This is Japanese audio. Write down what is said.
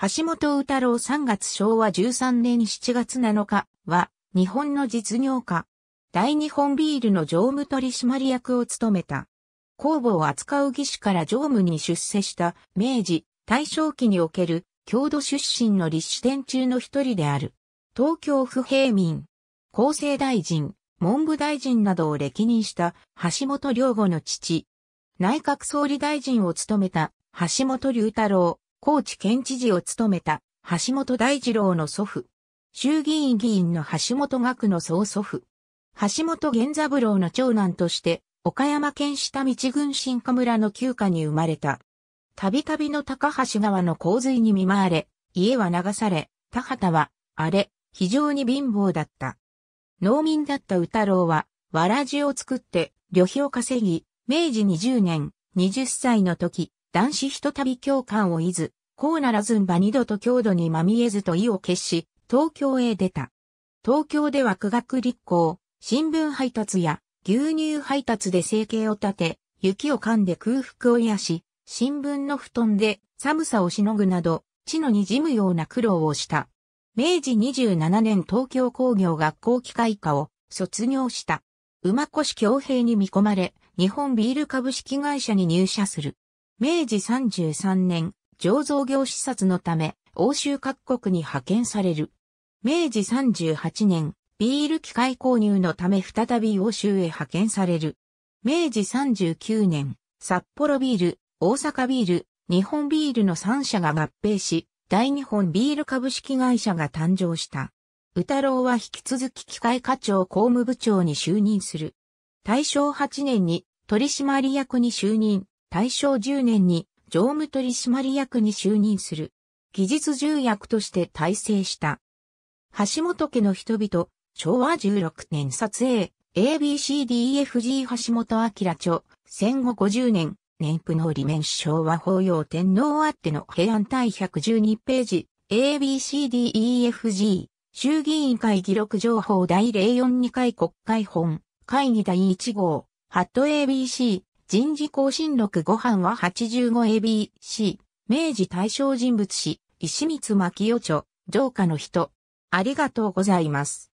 橋本宇太郎3月昭和13年7月7日は、日本の実業家。大日本ビールの常務取締役を務めた。工房を扱う技師から常務に出世した明治、大正期における郷土出身の立志店中の一人である。東京府平民、厚生大臣、文部大臣などを歴任した橋本良吾の父。内閣総理大臣を務めた橋本龍太郎。高知県知事を務めた橋本大二郎の祖父。衆議院議員の橋本学の総祖父。橋本源三郎の長男として、岡山県下道郡新華村の旧家に生まれた。たびたびの高橋川の洪水に見舞われ、家は流され、田畑は荒れ、非常に貧乏だった。農民だった宇太郎は、わらじを作って旅費を稼ぎ、明治20年、20歳の時、男子ひとたび教官をいず、こうならずんば二度と郷土にまみえずと意を決し、東京へ出た。東京では苦学立校、新聞配達や牛乳配達で生計を立て、雪を噛んで空腹を癒し、新聞の布団で寒さをしのぐなど、地のにじむような苦労をした。明治27年東京工業学校機械科を卒業した。馬越京平に見込まれ、日本ビール株式会社に入社する。明治33年、醸造業視察のため、欧州各国に派遣される。明治38年、ビール機械購入のため再び欧州へ派遣される。明治39年、札幌ビール、大阪ビール、日本ビールの3社が合併し、大日本ビール株式会社が誕生した。宇太郎は引き続き機械課長公務部長に就任する。大正8年に取締役に就任。大正10年に常務取締役に就任する。技術重役として大成した。橋本家の人々、昭和16年撮影、ABCDEFG 橋本明著、戦後50年、年譜の裏面昭和法要天皇あっての平安対112ページ、ABCDEFG、衆議院会議録情報第042回国会本、会議第1号、ハット ABC、人事更新録ご飯は 85ABC、明治大正人物史、石光牧代著、城下の人。ありがとうございます。